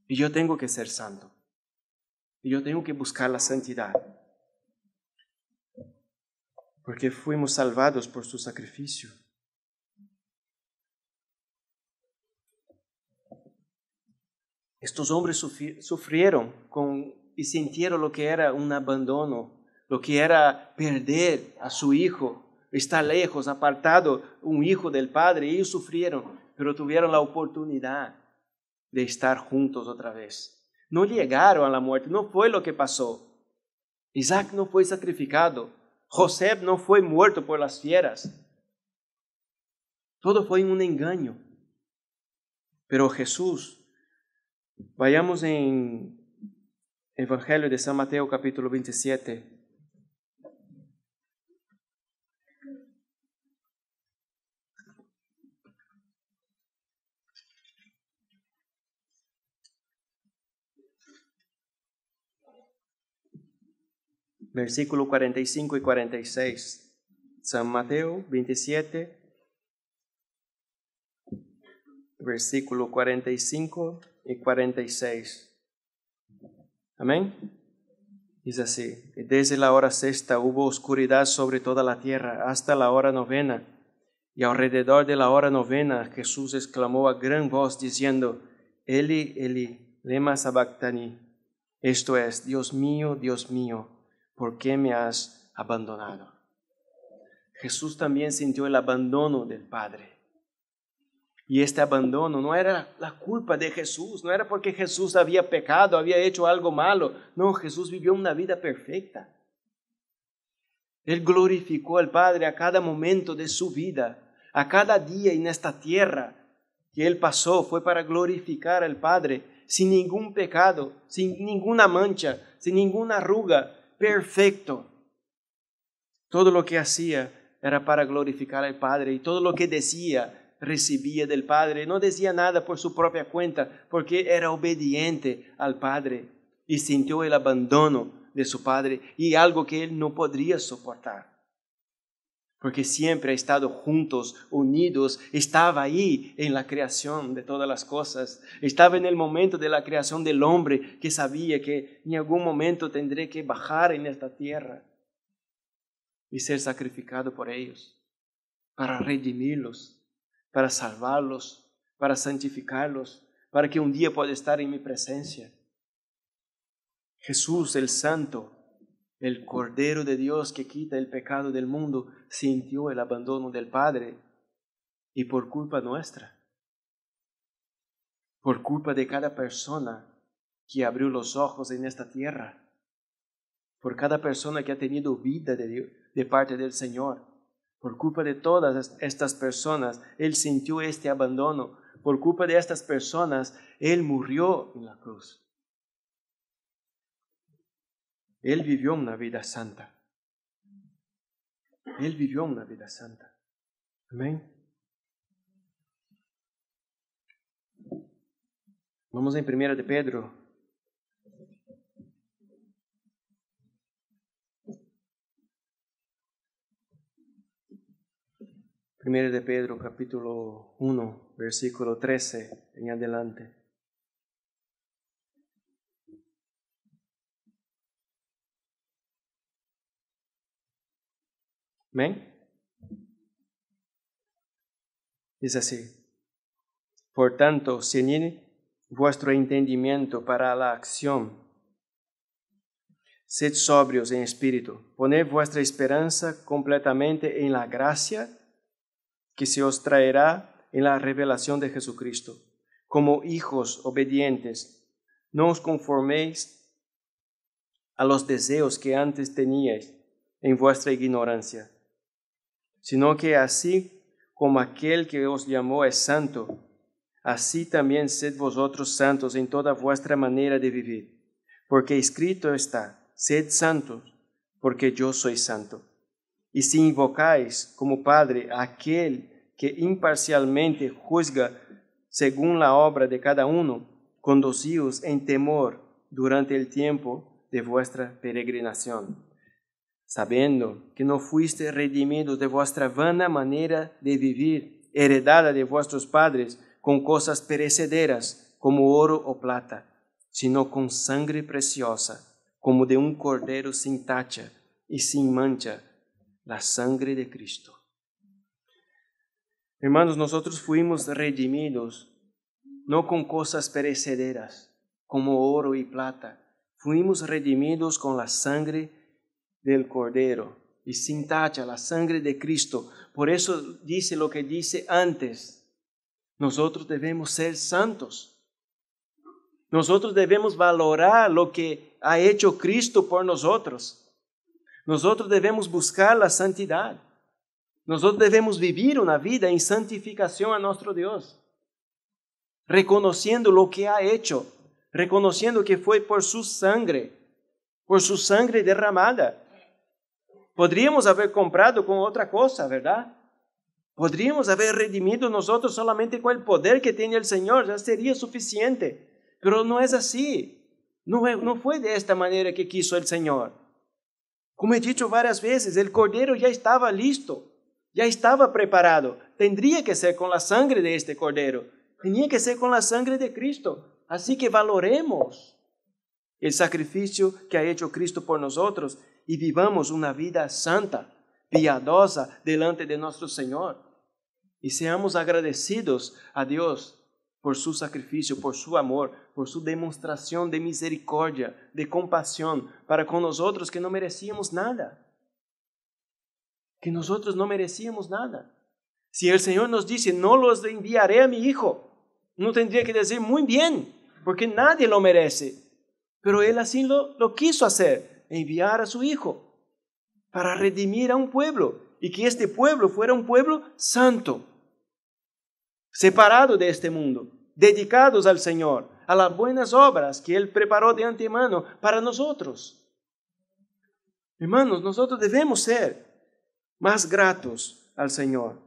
Y yo tengo que ser santo. Y yo tengo que buscar la santidad porque fuimos salvados por su sacrificio. Estos hombres sufrieron con, y sintieron lo que era un abandono, lo que era perder a su hijo, estar lejos, apartado, un hijo del Padre. Ellos sufrieron, pero tuvieron la oportunidad de estar juntos otra vez. No llegaron a la muerte, no fue lo que pasó. Isaac no fue sacrificado, José no fue muerto por las fieras. Todo fue un engaño. Pero Jesús, vayamos en Evangelio de San Mateo capítulo 27, versículo 45 y 46. San Mateo 27, versículo 45 y 46. Amén. Dice así, desde la hora sexta hubo oscuridad sobre toda la tierra hasta la hora novena, y alrededor de la hora novena Jesús exclamó a gran voz diciendo, Eli, Eli, lema sabactani, esto es, Dios mío, Dios mío, ¿por qué me has abandonado? Jesús también sintió el abandono del Padre. Y este abandono no era la culpa de Jesús, no era porque Jesús había pecado, había hecho algo malo. No, Jesús vivió una vida perfecta. Él glorificó al Padre a cada momento de su vida, a cada día en esta tierra que él pasó fue para glorificar al Padre sin ningún pecado, sin ninguna mancha, sin ninguna arruga, perfecto. Todo lo que hacía era para glorificar al Padre y todo lo que decía recibía del Padre. No decía nada por su propia cuenta porque era obediente al Padre y sintió el abandono de su Padre y algo que él no podría soportar porque siempre ha estado juntos, unidos, estaba ahí en la creación de todas las cosas, estaba en el momento de la creación del hombre que sabía que en algún momento tendré que bajar en esta tierra y ser sacrificado por ellos, para redimirlos, para salvarlos, para santificarlos, para que un día pueda estar en mi presencia. Jesús el Santo el Cordero de Dios que quita el pecado del mundo sintió el abandono del Padre y por culpa nuestra, por culpa de cada persona que abrió los ojos en esta tierra, por cada persona que ha tenido vida de, de parte del Señor, por culpa de todas estas personas, Él sintió este abandono, por culpa de estas personas, Él murió en la cruz. Él vivió una vida santa. Él vivió una vida santa. Amén. Vamos en primera de Pedro. Primera de Pedro, capítulo 1, versículo 13 en adelante. Es es así. Por tanto, ceñid vuestro entendimiento para la acción. Sed sobrios en espíritu. Poned vuestra esperanza completamente en la gracia que se os traerá en la revelación de Jesucristo. Como hijos obedientes, no os conforméis a los deseos que antes teníais en vuestra ignorancia sino que así como aquel que os llamó es santo, así también sed vosotros santos en toda vuestra manera de vivir, porque escrito está, sed santos, porque yo soy santo. Y si invocáis como Padre a aquel que imparcialmente juzga según la obra de cada uno, conducíos en temor durante el tiempo de vuestra peregrinación sabiendo que no fuiste redimidos de vuestra vana manera de vivir, heredada de vuestros padres, con cosas perecederas como oro o plata, sino con sangre preciosa, como de un cordero sin tacha y sin mancha, la sangre de Cristo. Hermanos, nosotros fuimos redimidos no con cosas perecederas como oro y plata, fuimos redimidos con la sangre del Cordero y sin tacha, la sangre de Cristo. Por eso dice lo que dice antes. Nosotros debemos ser santos. Nosotros debemos valorar lo que ha hecho Cristo por nosotros. Nosotros debemos buscar la santidad. Nosotros debemos vivir una vida en santificación a nuestro Dios, reconociendo lo que ha hecho, reconociendo que fue por su sangre, por su sangre derramada Podríamos haber comprado con otra cosa, ¿verdad? Podríamos haber redimido nosotros solamente con el poder que tiene el Señor, ya sería suficiente. Pero no es así. No, no fue de esta manera que quiso el Señor. Como he dicho varias veces, el cordero ya estaba listo, ya estaba preparado. Tendría que ser con la sangre de este cordero, tenía que ser con la sangre de Cristo. Así que valoremos el sacrificio que ha hecho Cristo por nosotros y vivamos una vida santa, piadosa delante de nuestro Señor. Y seamos agradecidos a Dios por su sacrificio, por su amor, por su demostración de misericordia, de compasión para con nosotros que no merecíamos nada. Que nosotros no merecíamos nada. Si el Señor nos dice, no los enviaré a mi hijo, no tendría que decir muy bien, porque nadie lo merece. Pero Él así lo, lo quiso hacer enviar a su Hijo para redimir a un pueblo y que este pueblo fuera un pueblo santo, separado de este mundo, dedicados al Señor, a las buenas obras que Él preparó de antemano para nosotros. Hermanos, nosotros debemos ser más gratos al Señor,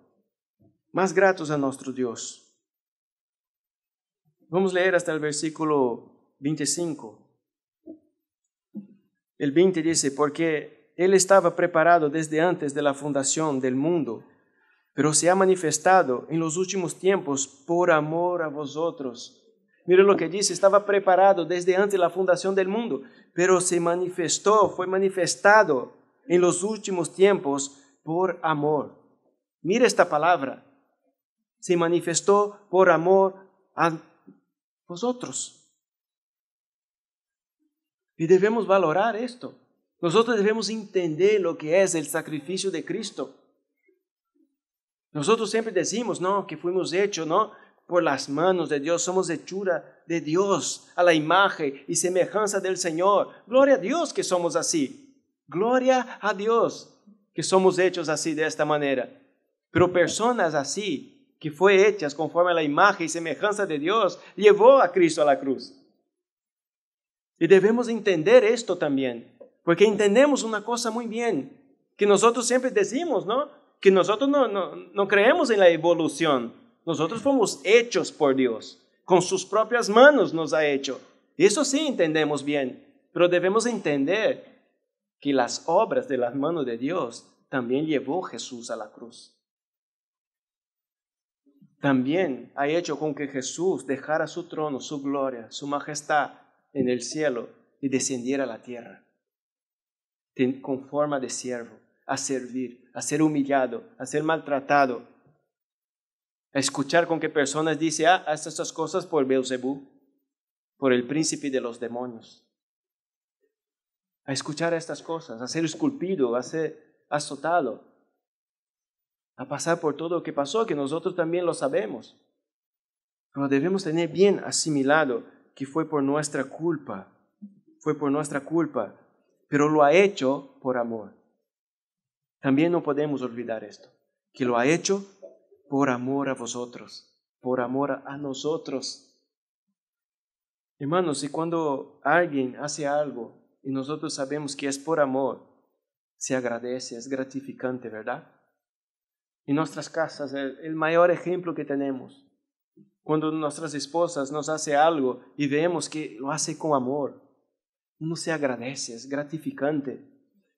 más gratos a nuestro Dios. Vamos a leer hasta el versículo 25. El 20 dice, porque Él estaba preparado desde antes de la fundación del mundo, pero se ha manifestado en los últimos tiempos por amor a vosotros. Mire lo que dice, estaba preparado desde antes de la fundación del mundo, pero se manifestó, fue manifestado en los últimos tiempos por amor. Mira esta palabra. Se manifestó por amor a vosotros. Y debemos valorar esto. Nosotros debemos entender lo que es el sacrificio de Cristo. Nosotros siempre decimos, no, que fuimos hechos, no, por las manos de Dios, somos hechura de Dios, a la imagen y semejanza del Señor. Gloria a Dios que somos así. Gloria a Dios que somos hechos así de esta manera. Pero personas así, que fue hechas conforme a la imagen y semejanza de Dios, llevó a Cristo a la cruz. Y debemos entender esto también, porque entendemos una cosa muy bien, que nosotros siempre decimos, ¿no? Que nosotros no, no, creemos en la evolución, nosotros fuimos hechos por Dios, con sus propias manos nos ha hecho. Eso sí entendemos bien, pero debemos entender que las obras de las manos de Dios también llevó Jesús a la cruz. También ha hecho con que Jesús dejara su trono, su gloria, su majestad en el cielo y descendiera a la tierra con forma de siervo, a servir, a ser humillado, a ser maltratado, a escuchar con qué personas dice ah, haz estas cosas por Beelzebú, por el príncipe de los demonios, a escuchar estas cosas, a ser esculpido, a ser azotado, a pasar por todo lo que pasó, que nosotros también lo sabemos. Pero debemos tener bien asimilado que fue por nuestra culpa, fue por nuestra culpa, pero lo ha hecho por amor. También no podemos olvidar esto, que lo ha hecho por amor a vosotros, por amor a nosotros. Hermanos, y cuando alguien hace algo y nosotros sabemos que es por amor, se agradece, es gratificante, ¿verdad? En nuestras casas, el, el mayor ejemplo que tenemos cuando nuestras esposas nos hace algo y vemos que lo hace con amor, uno se agradece, es gratificante.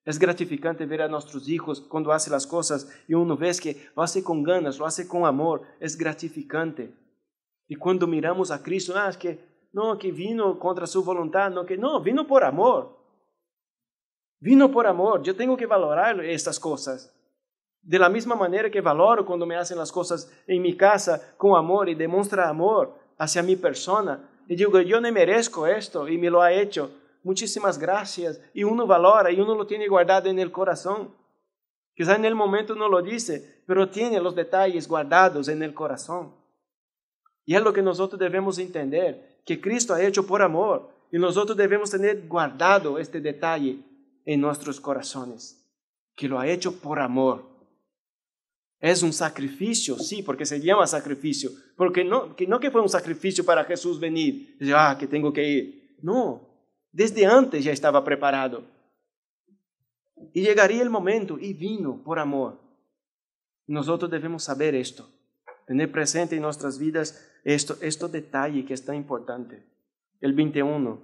Es gratificante ver a nuestros hijos cuando hace las cosas y uno ve que lo hace con ganas, lo hace con amor, es gratificante. Y cuando miramos a Cristo, no ah, es que no, que vino contra su voluntad, no, que no, vino por amor. Vino por amor, yo tengo que valorar estas cosas. De la misma manera que valoro cuando me hacen las cosas en mi casa con amor y demuestra amor hacia mi persona. Y digo, yo no merezco esto y me lo ha hecho. Muchísimas gracias. Y uno valora y uno lo tiene guardado en el corazón. Quizá en el momento no lo dice, pero tiene los detalles guardados en el corazón. Y es lo que nosotros debemos entender, que Cristo ha hecho por amor. Y nosotros debemos tener guardado este detalle en nuestros corazones, que lo ha hecho por amor. Es un sacrificio, sí, porque se llama sacrificio. Porque no que, no fue un sacrificio para Jesús venir, ya ah, que tengo que ir. No, desde antes ya estaba preparado. Y llegaría el momento y vino por amor. Nosotros debemos saber esto, tener presente en nuestras vidas esto, este detalle que es tan importante. El 21,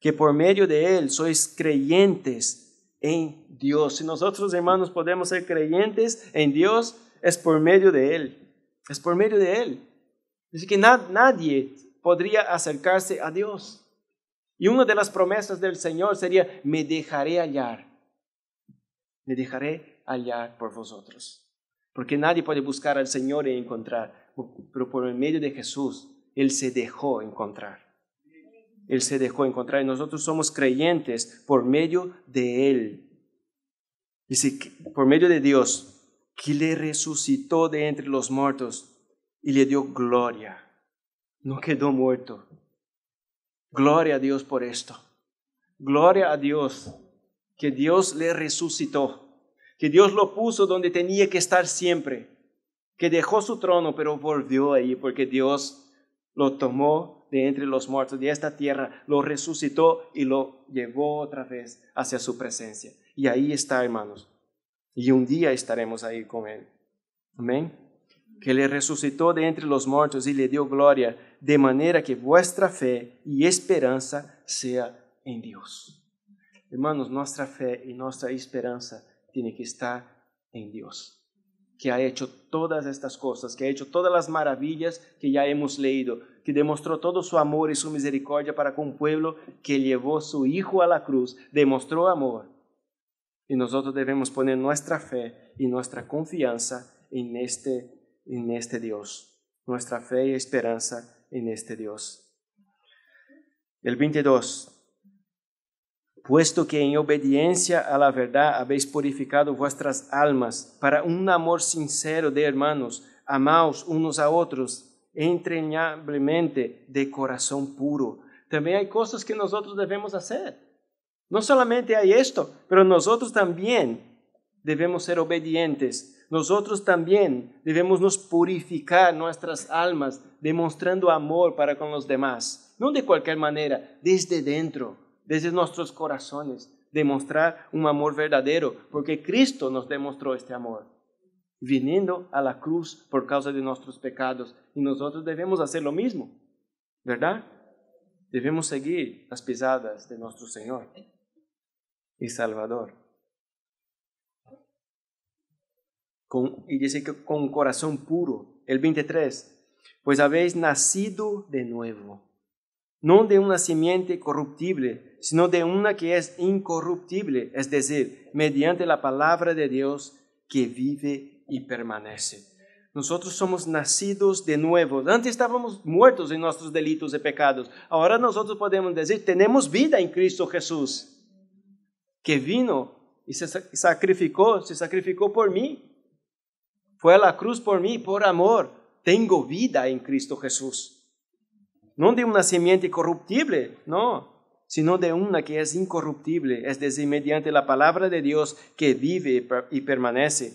que por medio de él sois creyentes en Dios. Si nosotros, hermanos, podemos ser creyentes en Dios, es por medio de Él. Es por medio de Él. Así que nadie podría acercarse a Dios. Y una de las promesas del Señor sería, me dejaré hallar. Me dejaré hallar por vosotros. Porque nadie puede buscar al Señor y encontrar, pero por el medio de Jesús, Él se dejó encontrar. Él se dejó encontrar y nosotros somos creyentes por medio de Él. Dice, por medio de Dios, que le resucitó de entre los muertos y le dio gloria. No quedó muerto. Gloria a Dios por esto. Gloria a Dios que Dios le resucitó, que Dios lo puso donde tenía que estar siempre, que dejó su trono, pero volvió ahí porque Dios lo tomó de entre los muertos de esta tierra, lo resucitó y lo llevó otra vez hacia su presencia. Y ahí está, hermanos. Y un día estaremos ahí con Él. Amén. Que le resucitó de entre los muertos y le dio gloria, de manera que vuestra fe y esperanza sea en Dios. Hermanos, nuestra fe y nuestra esperanza tiene que estar en Dios que ha hecho todas estas cosas, que ha hecho todas las maravillas que ya hemos leído, que demostró todo su amor y su misericordia para con un pueblo que llevó su Hijo a la cruz, demostró amor. Y nosotros debemos poner nuestra fe y nuestra confianza en este, en este Dios, nuestra fe y esperanza en este Dios. El 22 puesto que en obediencia a la verdad habéis purificado vuestras almas para un amor sincero de hermanos, amaos unos a otros e entrañablemente de corazón puro. También hay cosas que nosotros debemos hacer. No solamente hay esto, pero nosotros también debemos ser obedientes. Nosotros también debemos nos purificar nuestras almas demostrando amor para con los demás. No de cualquier manera, desde dentro desde nuestros corazones, demostrar un amor verdadero, porque Cristo nos demostró este amor, viniendo a la cruz por causa de nuestros pecados. Y nosotros debemos hacer lo mismo, ¿verdad? Debemos seguir las pisadas de nuestro Señor y Salvador. y dice que con corazón puro, el 23, pues habéis nacido de nuevo no de una simiente corruptible, sino de una que es incorruptible, es decir, mediante la palabra de Dios que vive y permanece. Nosotros somos nacidos de nuevo. Antes estábamos muertos en nuestros delitos y pecados. Ahora nosotros podemos decir, tenemos vida en Cristo Jesús, que vino y se sacrificó, se sacrificó por mí. Fue a la cruz por mí, por amor. Tengo vida en Cristo Jesús no de una simiente corruptible, no, sino de una que es incorruptible, es decir, mediante la palabra de Dios que vive y permanece.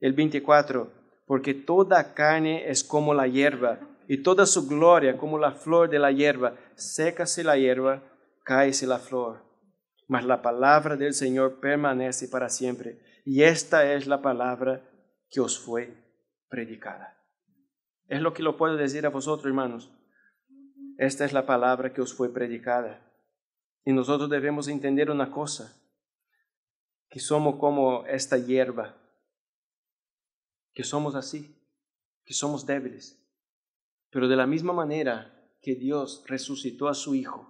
El 24, porque toda carne es como la hierba, y toda su gloria como la flor de la hierba, sécase la hierba, cáese la flor. Mas la palabra del Señor permanece para siempre, y esta es la palabra que os fue predicada. Es lo que lo puedo decir a vosotros, hermanos. Esta es la palabra que os fue predicada. Y nosotros debemos entender una cosa, que somos como esta hierba, que somos así, que somos débiles. Pero de la misma manera que Dios resucitó a su Hijo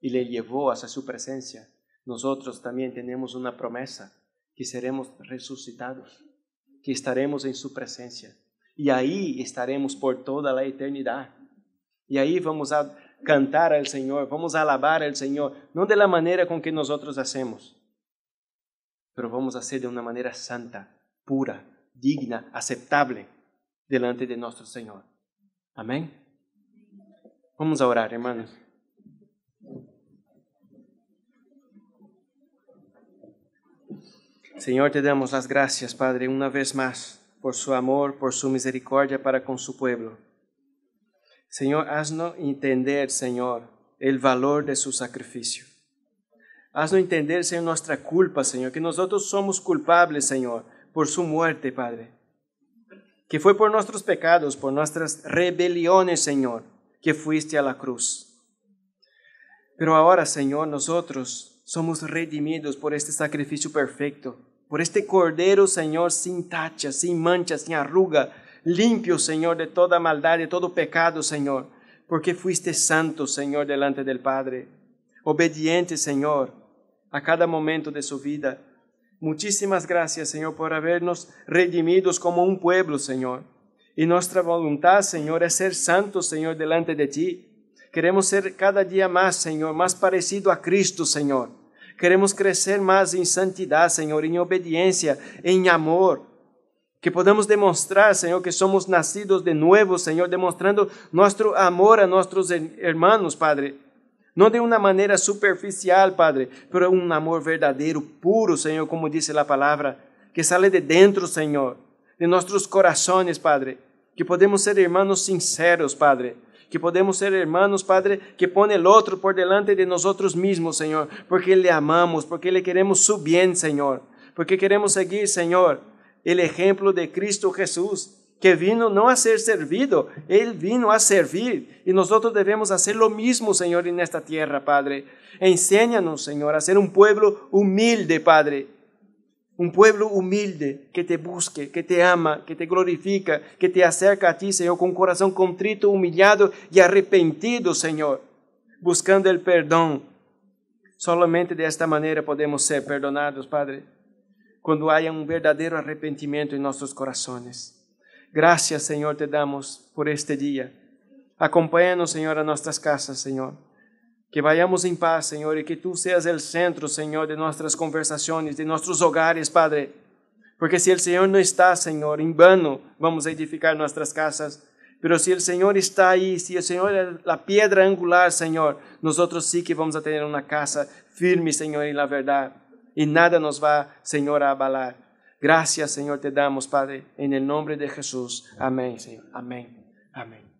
y le llevó hacia su presencia, nosotros también tenemos una promesa, que seremos resucitados, que estaremos en su presencia. Y ahí estaremos por toda la eternidad y ahí vamos a cantar al Señor, vamos a alabar al Señor, no de la manera con que nosotros hacemos, pero vamos a hacer de una manera santa, pura, digna, aceptable delante de nuestro Señor. Amén. Vamos a orar, hermanos. Señor, te damos las gracias, Padre, una vez más, por su amor, por su misericordia para con su pueblo. Señor, haznos entender, Señor, el valor de su sacrificio. Haznos entender, Señor, nuestra culpa, Señor, que nosotros somos culpables, Señor, por su muerte, Padre. Que fue por nuestros pecados, por nuestras rebeliones, Señor, que fuiste a la cruz. Pero ahora, Señor, nosotros somos redimidos por este sacrificio perfecto, por este Cordero, Señor, sin tacha, sin manchas, sin arruga, Limpio, Señor, de toda maldad, y todo pecado, Señor, porque fuiste santo, Señor, delante del Padre, obediente, Señor, a cada momento de su vida. Muchísimas gracias, Señor, por habernos redimidos como un pueblo, Señor. Y nuestra voluntad, Señor, es ser santo, Señor, delante de ti. Queremos ser cada día más, Señor, más parecido a Cristo, Señor. Queremos crecer más en santidad, Señor, en obediencia, en amor, que podamos demostrar, Señor, que somos nacidos de nuevo, Señor, demostrando nuestro amor a nuestros hermanos, Padre. No de una manera superficial, Padre, pero un amor verdadero, puro, Señor, como dice la palabra, que sale de dentro, Señor, de nuestros corazones, Padre. Que podemos ser hermanos sinceros, Padre. Que podemos ser hermanos, Padre, que pone el otro por delante de nosotros mismos, Señor, porque le amamos, porque le queremos su bien, Señor, porque queremos seguir, Señor el ejemplo de Cristo Jesús, que vino no a ser servido, Él vino a servir. Y nosotros debemos hacer lo mismo, Señor, en esta tierra, Padre. Enséñanos, Señor, a ser un pueblo humilde, Padre. Un pueblo humilde que te busque, que te ama, que te glorifica, que te acerca a ti, Señor, con corazón contrito, humillado y arrepentido, Señor, buscando el perdón. Solamente de esta manera podemos ser perdonados, Padre cuando haya un verdadero arrepentimiento en nuestros corazones. Gracias, Señor, te damos por este día. Acompáñanos, Señor, a nuestras casas, Señor. Que vayamos en paz, Señor, y que tú seas el centro, Señor, de nuestras conversaciones, de nuestros hogares, Padre. Porque si el Señor no está, Señor, en vano vamos a edificar nuestras casas. Pero si el Señor está ahí, si el Señor es la piedra angular, Señor, nosotros sí que vamos a tener una casa firme, Señor, en la verdad y nada nos va, Señor, a abalar. Gracias, Señor, te damos, Padre, en el nombre de Jesús. Amén, Señor. Amén. Amén.